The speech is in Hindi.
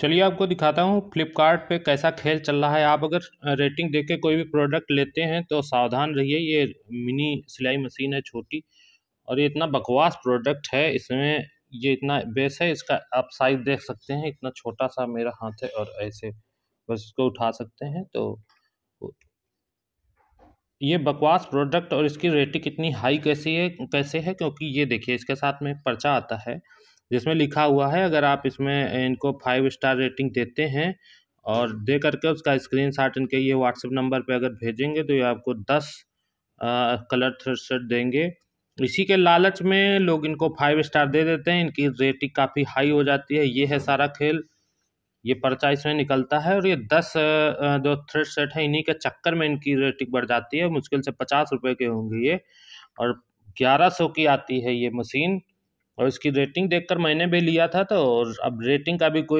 चलिए आपको दिखाता हूँ फ्लिपकार्ट पे कैसा खेल चल रहा है आप अगर रेटिंग देख के कोई भी प्रोडक्ट लेते हैं तो सावधान रहिए ये मिनी सिलाई मशीन है छोटी और ये इतना बकवास प्रोडक्ट है इसमें ये इतना बेस है इसका आप साइज देख सकते हैं इतना छोटा सा मेरा हाथ है और ऐसे बस इसको उठा सकते हैं तो ये बकवास प्रोडक्ट और इसकी रेटिंग इतनी हाई कैसी है कैसे है क्योंकि ये देखिए इसके साथ में पर्चा आता है जिसमें लिखा हुआ है अगर आप इसमें इनको फाइव स्टार रेटिंग देते हैं और दे करके उसका स्क्रीन शॉट इनके ये व्हाट्सएप नंबर पे अगर भेजेंगे तो ये आपको दस कलर थ्रेड सेट देंगे इसी के लालच में लोग इनको फाइव स्टार दे देते हैं इनकी रेटिंग काफ़ी हाई हो जाती है ये है सारा खेल ये पर्चा इसमें निकलता है और ये दस जो थ्रेड सेट है इन्हीं के चक्कर में इनकी रेटिंग बढ़ जाती है मुश्किल से पचास रुपये के होंगे ये और ग्यारह सौ की आती है ये मशीन और उसकी रेटिंग देखकर मैंने भी लिया था तो और अब रेटिंग का भी कोई